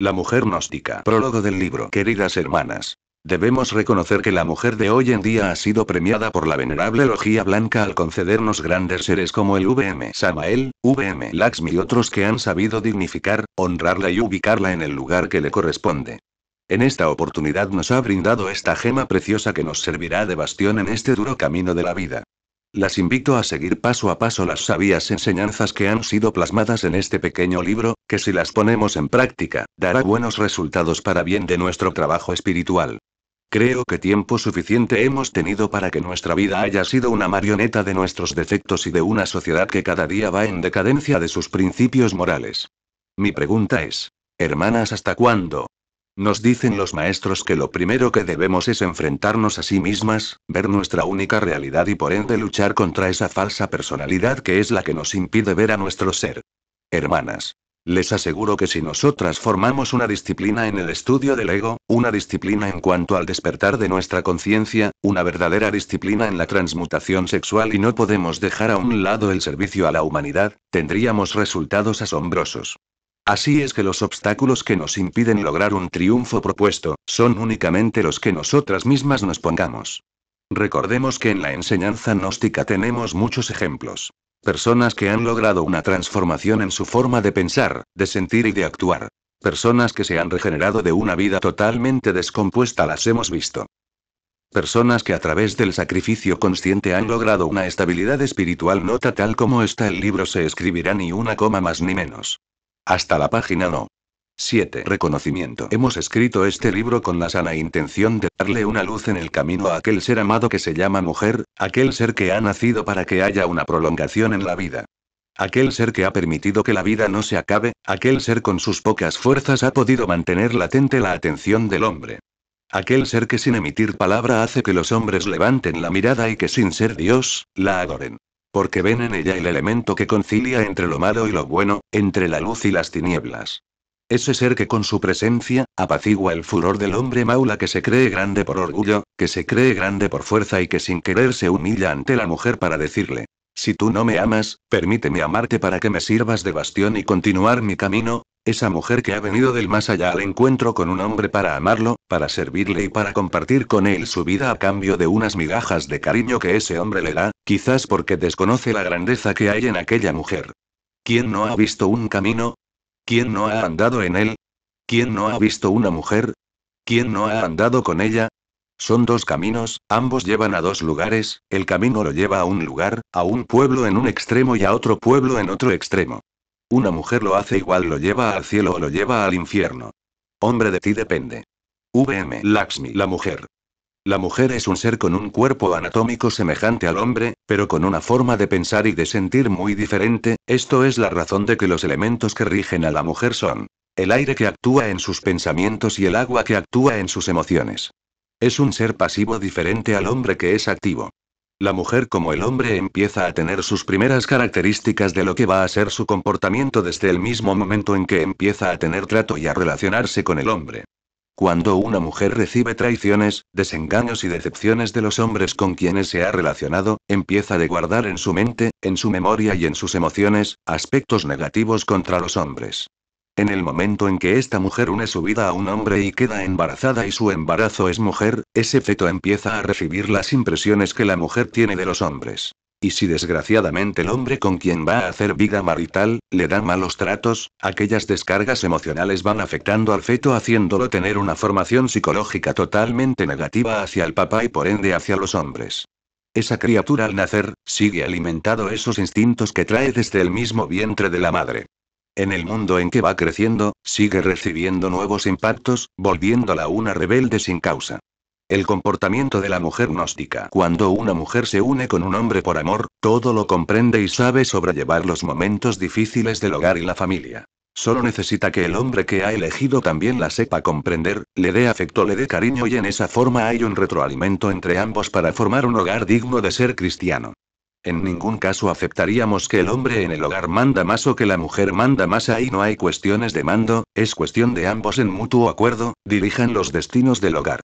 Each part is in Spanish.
La mujer gnóstica. Prólogo del libro. Queridas hermanas. Debemos reconocer que la mujer de hoy en día ha sido premiada por la venerable logía blanca al concedernos grandes seres como el VM Samael, VM Laxmi y otros que han sabido dignificar, honrarla y ubicarla en el lugar que le corresponde. En esta oportunidad nos ha brindado esta gema preciosa que nos servirá de bastión en este duro camino de la vida. Las invito a seguir paso a paso las sabias enseñanzas que han sido plasmadas en este pequeño libro, que si las ponemos en práctica, dará buenos resultados para bien de nuestro trabajo espiritual. Creo que tiempo suficiente hemos tenido para que nuestra vida haya sido una marioneta de nuestros defectos y de una sociedad que cada día va en decadencia de sus principios morales. Mi pregunta es, hermanas, ¿hasta cuándo? Nos dicen los maestros que lo primero que debemos es enfrentarnos a sí mismas, ver nuestra única realidad y por ende luchar contra esa falsa personalidad que es la que nos impide ver a nuestro ser. Hermanas. Les aseguro que si nosotras formamos una disciplina en el estudio del ego, una disciplina en cuanto al despertar de nuestra conciencia, una verdadera disciplina en la transmutación sexual y no podemos dejar a un lado el servicio a la humanidad, tendríamos resultados asombrosos. Así es que los obstáculos que nos impiden lograr un triunfo propuesto, son únicamente los que nosotras mismas nos pongamos. Recordemos que en la enseñanza gnóstica tenemos muchos ejemplos. Personas que han logrado una transformación en su forma de pensar, de sentir y de actuar. Personas que se han regenerado de una vida totalmente descompuesta las hemos visto. Personas que a través del sacrificio consciente han logrado una estabilidad espiritual nota tal como está el libro se escribirá ni una coma más ni menos. Hasta la página no. 7. Reconocimiento. Hemos escrito este libro con la sana intención de darle una luz en el camino a aquel ser amado que se llama mujer, aquel ser que ha nacido para que haya una prolongación en la vida. Aquel ser que ha permitido que la vida no se acabe, aquel ser con sus pocas fuerzas ha podido mantener latente la atención del hombre. Aquel ser que sin emitir palabra hace que los hombres levanten la mirada y que sin ser Dios, la adoren. Porque ven en ella el elemento que concilia entre lo malo y lo bueno, entre la luz y las tinieblas. Ese ser que con su presencia, apacigua el furor del hombre maula que se cree grande por orgullo, que se cree grande por fuerza y que sin querer se humilla ante la mujer para decirle, si tú no me amas, permíteme amarte para que me sirvas de bastión y continuar mi camino, esa mujer que ha venido del más allá al encuentro con un hombre para amarlo, para servirle y para compartir con él su vida a cambio de unas migajas de cariño que ese hombre le da, Quizás porque desconoce la grandeza que hay en aquella mujer. ¿Quién no ha visto un camino? ¿Quién no ha andado en él? ¿Quién no ha visto una mujer? ¿Quién no ha andado con ella? Son dos caminos, ambos llevan a dos lugares, el camino lo lleva a un lugar, a un pueblo en un extremo y a otro pueblo en otro extremo. Una mujer lo hace igual, lo lleva al cielo o lo lleva al infierno. Hombre de ti depende. VM Laxmi, la mujer. La mujer es un ser con un cuerpo anatómico semejante al hombre, pero con una forma de pensar y de sentir muy diferente, esto es la razón de que los elementos que rigen a la mujer son el aire que actúa en sus pensamientos y el agua que actúa en sus emociones. Es un ser pasivo diferente al hombre que es activo. La mujer como el hombre empieza a tener sus primeras características de lo que va a ser su comportamiento desde el mismo momento en que empieza a tener trato y a relacionarse con el hombre. Cuando una mujer recibe traiciones, desengaños y decepciones de los hombres con quienes se ha relacionado, empieza a guardar en su mente, en su memoria y en sus emociones, aspectos negativos contra los hombres. En el momento en que esta mujer une su vida a un hombre y queda embarazada y su embarazo es mujer, ese feto empieza a recibir las impresiones que la mujer tiene de los hombres. Y si desgraciadamente el hombre con quien va a hacer vida marital, le da malos tratos, aquellas descargas emocionales van afectando al feto haciéndolo tener una formación psicológica totalmente negativa hacia el papá y por ende hacia los hombres. Esa criatura al nacer, sigue alimentado esos instintos que trae desde el mismo vientre de la madre. En el mundo en que va creciendo, sigue recibiendo nuevos impactos, volviéndola una rebelde sin causa. El comportamiento de la mujer gnóstica. Cuando una mujer se une con un hombre por amor, todo lo comprende y sabe sobrellevar los momentos difíciles del hogar y la familia. Solo necesita que el hombre que ha elegido también la sepa comprender, le dé afecto, le dé cariño y en esa forma hay un retroalimento entre ambos para formar un hogar digno de ser cristiano. En ningún caso aceptaríamos que el hombre en el hogar manda más o que la mujer manda más. Ahí no hay cuestiones de mando, es cuestión de ambos en mutuo acuerdo, dirijan los destinos del hogar.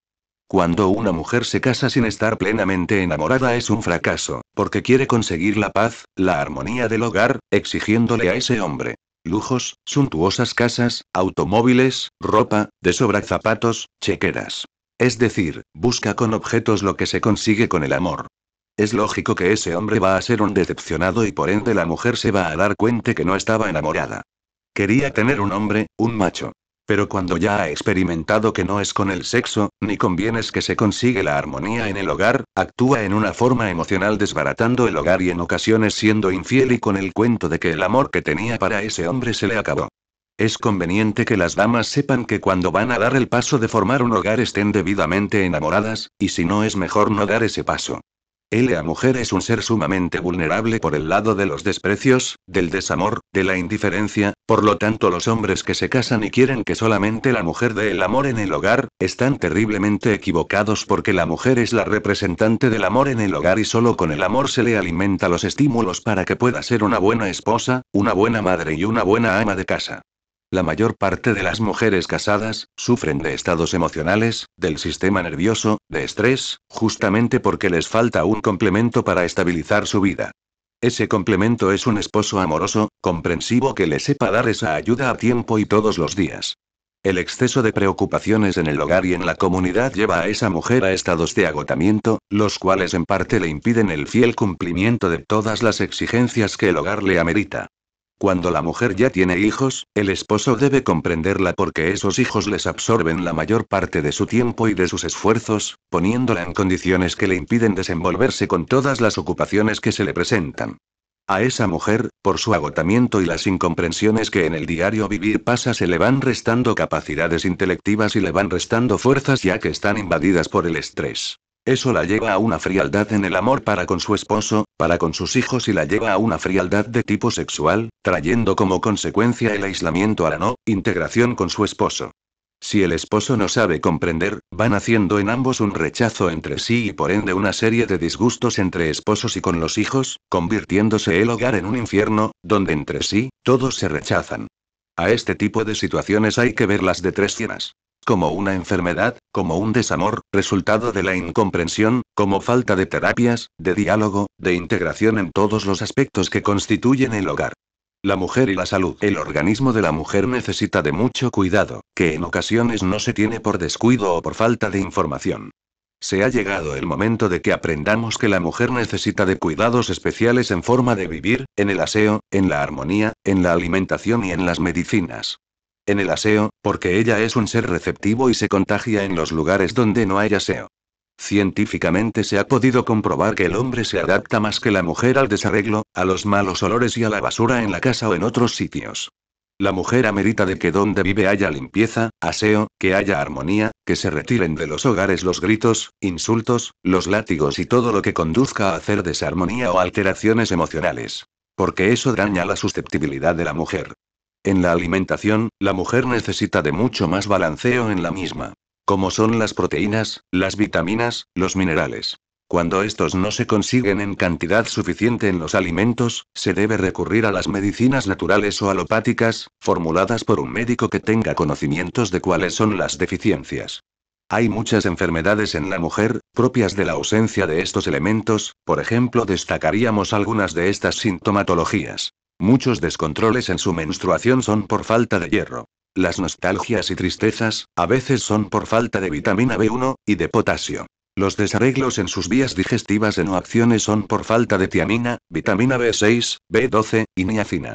Cuando una mujer se casa sin estar plenamente enamorada es un fracaso, porque quiere conseguir la paz, la armonía del hogar, exigiéndole a ese hombre. Lujos, suntuosas casas, automóviles, ropa, de sobra zapatos, chequeras. Es decir, busca con objetos lo que se consigue con el amor. Es lógico que ese hombre va a ser un decepcionado y por ende la mujer se va a dar cuenta que no estaba enamorada. Quería tener un hombre, un macho, pero cuando ya ha experimentado que no es con el sexo, ni con bienes que se consigue la armonía en el hogar, actúa en una forma emocional desbaratando el hogar y en ocasiones siendo infiel y con el cuento de que el amor que tenía para ese hombre se le acabó. Es conveniente que las damas sepan que cuando van a dar el paso de formar un hogar estén debidamente enamoradas, y si no es mejor no dar ese paso. La mujer es un ser sumamente vulnerable por el lado de los desprecios, del desamor, de la indiferencia, por lo tanto los hombres que se casan y quieren que solamente la mujer dé el amor en el hogar, están terriblemente equivocados porque la mujer es la representante del amor en el hogar y solo con el amor se le alimenta los estímulos para que pueda ser una buena esposa, una buena madre y una buena ama de casa. La mayor parte de las mujeres casadas sufren de estados emocionales, del sistema nervioso, de estrés, justamente porque les falta un complemento para estabilizar su vida. Ese complemento es un esposo amoroso, comprensivo que le sepa dar esa ayuda a tiempo y todos los días. El exceso de preocupaciones en el hogar y en la comunidad lleva a esa mujer a estados de agotamiento, los cuales en parte le impiden el fiel cumplimiento de todas las exigencias que el hogar le amerita. Cuando la mujer ya tiene hijos, el esposo debe comprenderla porque esos hijos les absorben la mayor parte de su tiempo y de sus esfuerzos, poniéndola en condiciones que le impiden desenvolverse con todas las ocupaciones que se le presentan. A esa mujer, por su agotamiento y las incomprensiones que en el diario vivir pasa, se le van restando capacidades intelectivas y le van restando fuerzas ya que están invadidas por el estrés. Eso la lleva a una frialdad en el amor para con su esposo, para con sus hijos y la lleva a una frialdad de tipo sexual, trayendo como consecuencia el aislamiento a la no integración con su esposo. Si el esposo no sabe comprender, van haciendo en ambos un rechazo entre sí y por ende una serie de disgustos entre esposos y con los hijos, convirtiéndose el hogar en un infierno, donde entre sí, todos se rechazan. A este tipo de situaciones hay que verlas de tres cienas como una enfermedad, como un desamor, resultado de la incomprensión, como falta de terapias, de diálogo, de integración en todos los aspectos que constituyen el hogar. La mujer y la salud. El organismo de la mujer necesita de mucho cuidado, que en ocasiones no se tiene por descuido o por falta de información. Se ha llegado el momento de que aprendamos que la mujer necesita de cuidados especiales en forma de vivir, en el aseo, en la armonía, en la alimentación y en las medicinas en el aseo, porque ella es un ser receptivo y se contagia en los lugares donde no hay aseo. Científicamente se ha podido comprobar que el hombre se adapta más que la mujer al desarreglo, a los malos olores y a la basura en la casa o en otros sitios. La mujer amerita de que donde vive haya limpieza, aseo, que haya armonía, que se retiren de los hogares los gritos, insultos, los látigos y todo lo que conduzca a hacer desarmonía o alteraciones emocionales. Porque eso daña la susceptibilidad de la mujer. En la alimentación, la mujer necesita de mucho más balanceo en la misma, como son las proteínas, las vitaminas, los minerales. Cuando estos no se consiguen en cantidad suficiente en los alimentos, se debe recurrir a las medicinas naturales o alopáticas, formuladas por un médico que tenga conocimientos de cuáles son las deficiencias. Hay muchas enfermedades en la mujer, propias de la ausencia de estos elementos, por ejemplo destacaríamos algunas de estas sintomatologías. Muchos descontroles en su menstruación son por falta de hierro. Las nostalgias y tristezas, a veces son por falta de vitamina B1, y de potasio. Los desarreglos en sus vías digestivas en o acciones son por falta de tiamina, vitamina B6, B12, y niacina.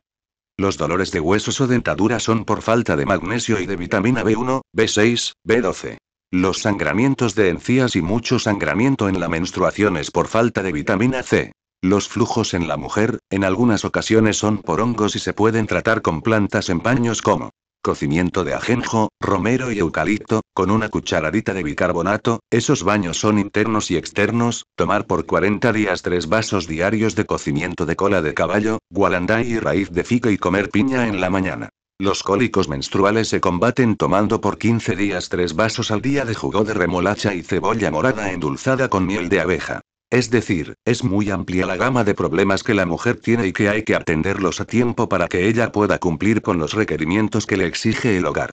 Los dolores de huesos o dentadura son por falta de magnesio y de vitamina B1, B6, B12. Los sangramientos de encías y mucho sangramiento en la menstruación es por falta de vitamina C. Los flujos en la mujer, en algunas ocasiones son por hongos y se pueden tratar con plantas en paños como cocimiento de ajenjo, romero y eucalipto, con una cucharadita de bicarbonato, esos baños son internos y externos, tomar por 40 días 3 vasos diarios de cocimiento de cola de caballo, gualandá y raíz de fico y comer piña en la mañana. Los cólicos menstruales se combaten tomando por 15 días 3 vasos al día de jugo de remolacha y cebolla morada endulzada con miel de abeja. Es decir, es muy amplia la gama de problemas que la mujer tiene y que hay que atenderlos a tiempo para que ella pueda cumplir con los requerimientos que le exige el hogar.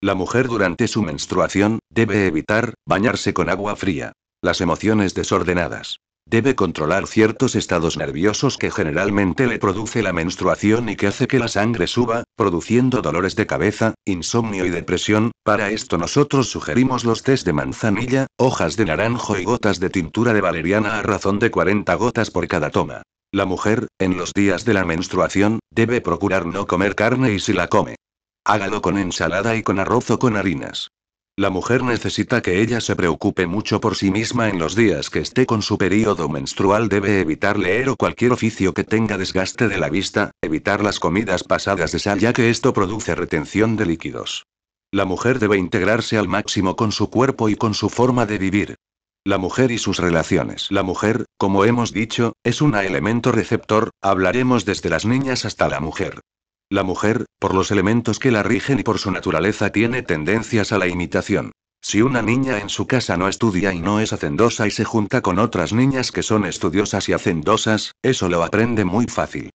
La mujer durante su menstruación, debe evitar, bañarse con agua fría. Las emociones desordenadas, Debe controlar ciertos estados nerviosos que generalmente le produce la menstruación y que hace que la sangre suba, produciendo dolores de cabeza, insomnio y depresión. Para esto nosotros sugerimos los test de manzanilla, hojas de naranjo y gotas de tintura de valeriana a razón de 40 gotas por cada toma. La mujer, en los días de la menstruación, debe procurar no comer carne y si la come. Hágalo con ensalada y con arroz o con harinas. La mujer necesita que ella se preocupe mucho por sí misma en los días que esté con su período menstrual. Debe evitar leer o cualquier oficio que tenga desgaste de la vista, evitar las comidas pasadas de sal ya que esto produce retención de líquidos. La mujer debe integrarse al máximo con su cuerpo y con su forma de vivir. La mujer y sus relaciones. La mujer, como hemos dicho, es un elemento receptor, hablaremos desde las niñas hasta la mujer. La mujer, por los elementos que la rigen y por su naturaleza, tiene tendencias a la imitación. Si una niña en su casa no estudia y no es hacendosa y se junta con otras niñas que son estudiosas y hacendosas, eso lo aprende muy fácil.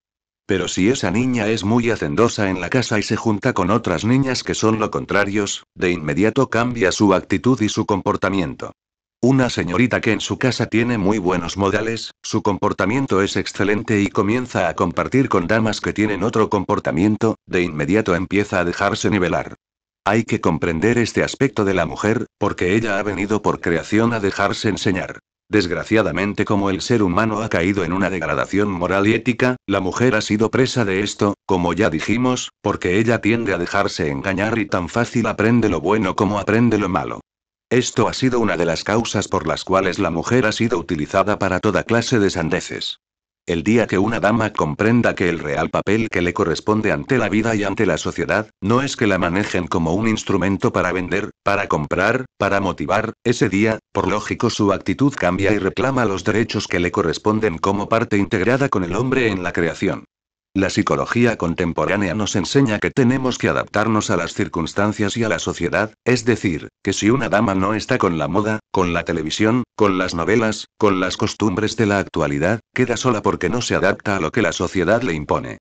Pero si esa niña es muy hacendosa en la casa y se junta con otras niñas que son lo contrarios, de inmediato cambia su actitud y su comportamiento. Una señorita que en su casa tiene muy buenos modales, su comportamiento es excelente y comienza a compartir con damas que tienen otro comportamiento, de inmediato empieza a dejarse nivelar. Hay que comprender este aspecto de la mujer, porque ella ha venido por creación a dejarse enseñar. Desgraciadamente como el ser humano ha caído en una degradación moral y ética, la mujer ha sido presa de esto, como ya dijimos, porque ella tiende a dejarse engañar y tan fácil aprende lo bueno como aprende lo malo. Esto ha sido una de las causas por las cuales la mujer ha sido utilizada para toda clase de sandeces. El día que una dama comprenda que el real papel que le corresponde ante la vida y ante la sociedad, no es que la manejen como un instrumento para vender, para comprar, para motivar, ese día, por lógico su actitud cambia y reclama los derechos que le corresponden como parte integrada con el hombre en la creación. La psicología contemporánea nos enseña que tenemos que adaptarnos a las circunstancias y a la sociedad, es decir, que si una dama no está con la moda, con la televisión, con las novelas, con las costumbres de la actualidad, queda sola porque no se adapta a lo que la sociedad le impone.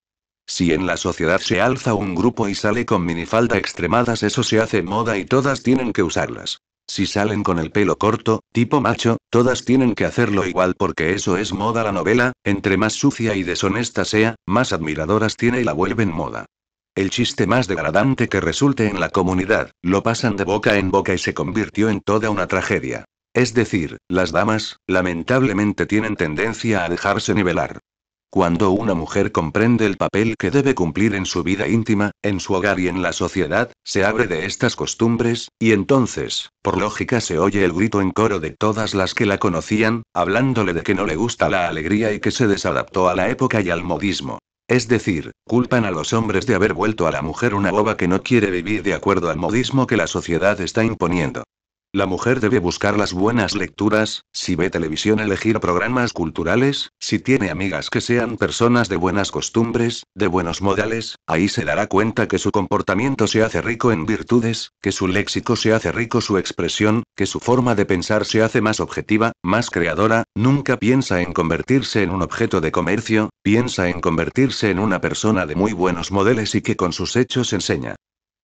Si en la sociedad se alza un grupo y sale con minifalda extremadas, eso se hace moda y todas tienen que usarlas. Si salen con el pelo corto, tipo macho, todas tienen que hacerlo igual porque eso es moda la novela, entre más sucia y deshonesta sea, más admiradoras tiene y la vuelven moda. El chiste más degradante que resulte en la comunidad, lo pasan de boca en boca y se convirtió en toda una tragedia. Es decir, las damas, lamentablemente tienen tendencia a dejarse nivelar. Cuando una mujer comprende el papel que debe cumplir en su vida íntima, en su hogar y en la sociedad, se abre de estas costumbres, y entonces, por lógica se oye el grito en coro de todas las que la conocían, hablándole de que no le gusta la alegría y que se desadaptó a la época y al modismo. Es decir, culpan a los hombres de haber vuelto a la mujer una boba que no quiere vivir de acuerdo al modismo que la sociedad está imponiendo. La mujer debe buscar las buenas lecturas, si ve televisión elegir programas culturales, si tiene amigas que sean personas de buenas costumbres, de buenos modales, ahí se dará cuenta que su comportamiento se hace rico en virtudes, que su léxico se hace rico su expresión, que su forma de pensar se hace más objetiva, más creadora, nunca piensa en convertirse en un objeto de comercio, piensa en convertirse en una persona de muy buenos modales y que con sus hechos enseña.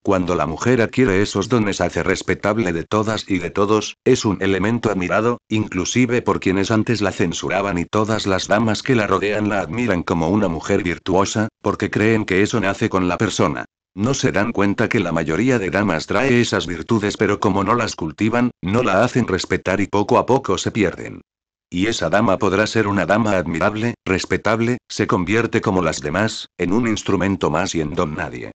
Cuando la mujer adquiere esos dones hace respetable de todas y de todos, es un elemento admirado, inclusive por quienes antes la censuraban y todas las damas que la rodean la admiran como una mujer virtuosa, porque creen que eso nace con la persona. No se dan cuenta que la mayoría de damas trae esas virtudes pero como no las cultivan, no la hacen respetar y poco a poco se pierden. Y esa dama podrá ser una dama admirable, respetable, se convierte como las demás, en un instrumento más y en don nadie.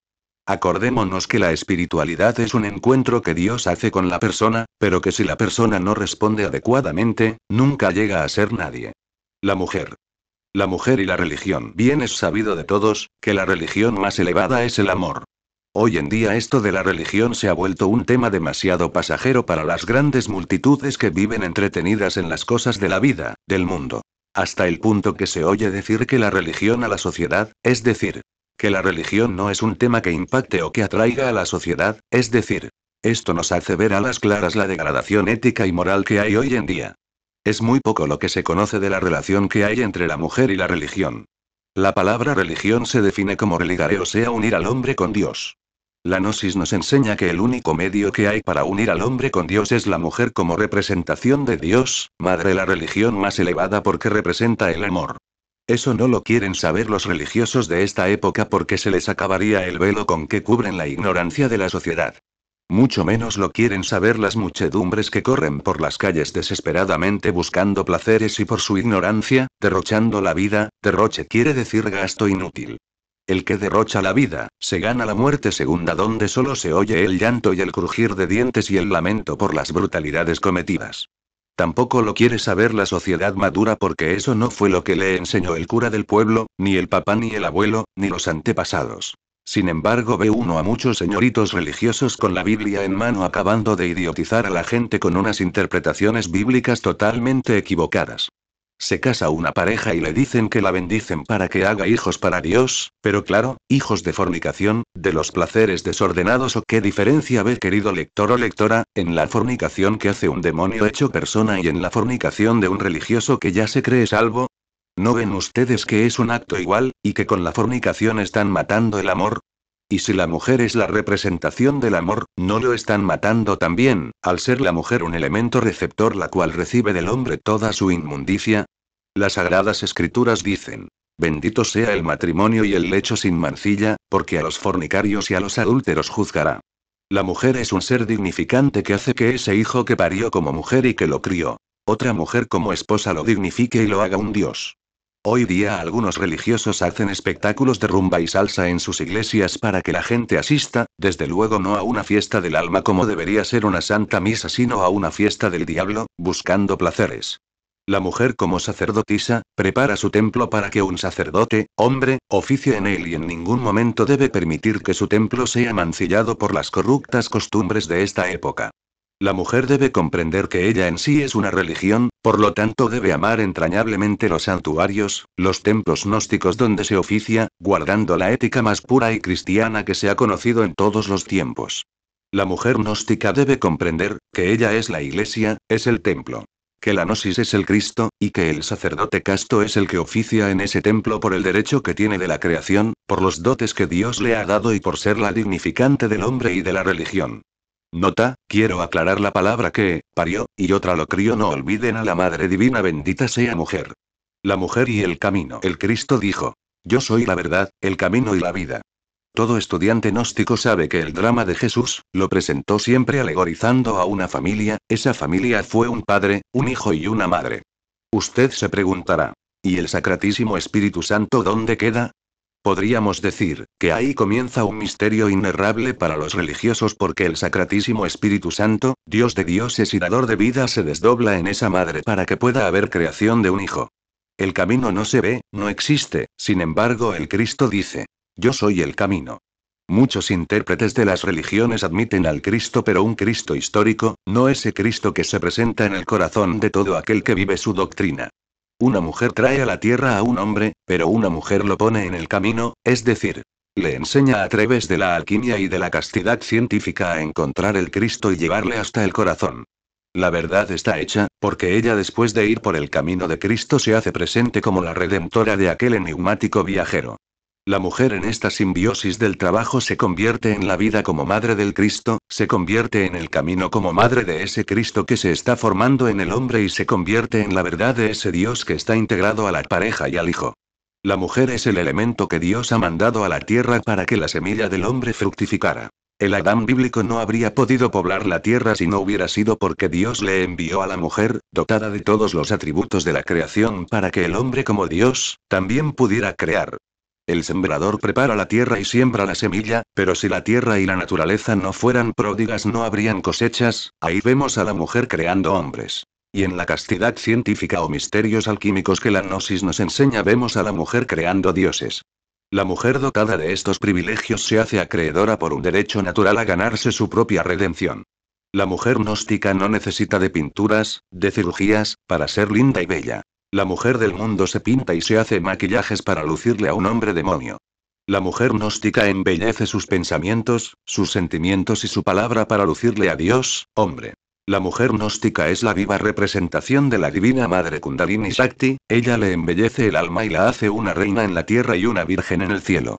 Acordémonos que la espiritualidad es un encuentro que Dios hace con la persona, pero que si la persona no responde adecuadamente, nunca llega a ser nadie. La mujer. La mujer y la religión. Bien es sabido de todos, que la religión más elevada es el amor. Hoy en día esto de la religión se ha vuelto un tema demasiado pasajero para las grandes multitudes que viven entretenidas en las cosas de la vida, del mundo. Hasta el punto que se oye decir que la religión a la sociedad, es decir, que la religión no es un tema que impacte o que atraiga a la sociedad, es decir, esto nos hace ver a las claras la degradación ética y moral que hay hoy en día. Es muy poco lo que se conoce de la relación que hay entre la mujer y la religión. La palabra religión se define como religare o sea unir al hombre con Dios. La gnosis nos enseña que el único medio que hay para unir al hombre con Dios es la mujer como representación de Dios, madre la religión más elevada porque representa el amor. Eso no lo quieren saber los religiosos de esta época porque se les acabaría el velo con que cubren la ignorancia de la sociedad. Mucho menos lo quieren saber las muchedumbres que corren por las calles desesperadamente buscando placeres y por su ignorancia, derrochando la vida, derroche quiere decir gasto inútil. El que derrocha la vida, se gana la muerte segunda donde solo se oye el llanto y el crujir de dientes y el lamento por las brutalidades cometidas. Tampoco lo quiere saber la sociedad madura porque eso no fue lo que le enseñó el cura del pueblo, ni el papá ni el abuelo, ni los antepasados. Sin embargo, ve uno a muchos señoritos religiosos con la Biblia en mano acabando de idiotizar a la gente con unas interpretaciones bíblicas totalmente equivocadas. Se casa una pareja y le dicen que la bendicen para que haga hijos para Dios, pero claro, hijos de fornicación, de los placeres desordenados o qué diferencia ve querido lector o lectora, en la fornicación que hace un demonio hecho persona y en la fornicación de un religioso que ya se cree salvo. ¿No ven ustedes que es un acto igual, y que con la fornicación están matando el amor? Y si la mujer es la representación del amor, ¿no lo están matando también, al ser la mujer un elemento receptor la cual recibe del hombre toda su inmundicia? Las sagradas escrituras dicen, Bendito sea el matrimonio y el lecho sin mancilla, porque a los fornicarios y a los adúlteros juzgará. La mujer es un ser dignificante que hace que ese hijo que parió como mujer y que lo crió, otra mujer como esposa lo dignifique y lo haga un dios. Hoy día algunos religiosos hacen espectáculos de rumba y salsa en sus iglesias para que la gente asista, desde luego no a una fiesta del alma como debería ser una santa misa, sino a una fiesta del diablo, buscando placeres. La mujer como sacerdotisa, prepara su templo para que un sacerdote, hombre, oficie en él y en ningún momento debe permitir que su templo sea mancillado por las corruptas costumbres de esta época. La mujer debe comprender que ella en sí es una religión, por lo tanto debe amar entrañablemente los santuarios, los templos gnósticos donde se oficia, guardando la ética más pura y cristiana que se ha conocido en todos los tiempos. La mujer gnóstica debe comprender, que ella es la iglesia, es el templo. Que la gnosis es el Cristo, y que el sacerdote casto es el que oficia en ese templo por el derecho que tiene de la creación, por los dotes que Dios le ha dado y por ser la dignificante del hombre y de la religión. Nota, quiero aclarar la palabra que, parió, y otra lo crió. No olviden a la Madre Divina bendita sea mujer. La mujer y el camino. El Cristo dijo, yo soy la verdad, el camino y la vida. Todo estudiante gnóstico sabe que el drama de Jesús, lo presentó siempre alegorizando a una familia, esa familia fue un padre, un hijo y una madre. Usted se preguntará, ¿y el Sacratísimo Espíritu Santo dónde queda? Podríamos decir, que ahí comienza un misterio inerrable para los religiosos porque el Sacratísimo Espíritu Santo, Dios de dioses y dador de vida, se desdobla en esa madre para que pueda haber creación de un hijo. El camino no se ve, no existe, sin embargo el Cristo dice, yo soy el camino. Muchos intérpretes de las religiones admiten al Cristo, pero un Cristo histórico, no ese Cristo que se presenta en el corazón de todo aquel que vive su doctrina. Una mujer trae a la tierra a un hombre, pero una mujer lo pone en el camino, es decir, le enseña a través de la alquimia y de la castidad científica a encontrar el Cristo y llevarle hasta el corazón. La verdad está hecha, porque ella después de ir por el camino de Cristo se hace presente como la redentora de aquel enigmático viajero. La mujer en esta simbiosis del trabajo se convierte en la vida como madre del Cristo, se convierte en el camino como madre de ese Cristo que se está formando en el hombre y se convierte en la verdad de ese Dios que está integrado a la pareja y al hijo. La mujer es el elemento que Dios ha mandado a la tierra para que la semilla del hombre fructificara. El Adán bíblico no habría podido poblar la tierra si no hubiera sido porque Dios le envió a la mujer, dotada de todos los atributos de la creación para que el hombre como Dios, también pudiera crear. El sembrador prepara la tierra y siembra la semilla, pero si la tierra y la naturaleza no fueran pródigas no habrían cosechas, ahí vemos a la mujer creando hombres. Y en la castidad científica o misterios alquímicos que la gnosis nos enseña vemos a la mujer creando dioses. La mujer dotada de estos privilegios se hace acreedora por un derecho natural a ganarse su propia redención. La mujer gnóstica no necesita de pinturas, de cirugías, para ser linda y bella. La mujer del mundo se pinta y se hace maquillajes para lucirle a un hombre demonio. La mujer gnóstica embellece sus pensamientos, sus sentimientos y su palabra para lucirle a Dios, hombre. La mujer gnóstica es la viva representación de la divina madre Kundalini Shakti, ella le embellece el alma y la hace una reina en la tierra y una virgen en el cielo.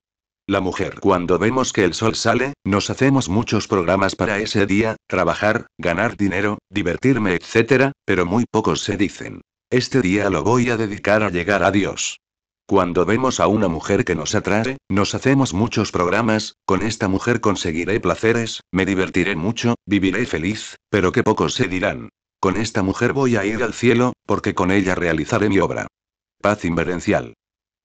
La mujer, cuando vemos que el sol sale, nos hacemos muchos programas para ese día, trabajar, ganar dinero, divertirme, etc., pero muy pocos se dicen. Este día lo voy a dedicar a llegar a Dios. Cuando vemos a una mujer que nos atrae, nos hacemos muchos programas, con esta mujer conseguiré placeres, me divertiré mucho, viviré feliz, pero que pocos se dirán. Con esta mujer voy a ir al cielo, porque con ella realizaré mi obra. Paz inverencial.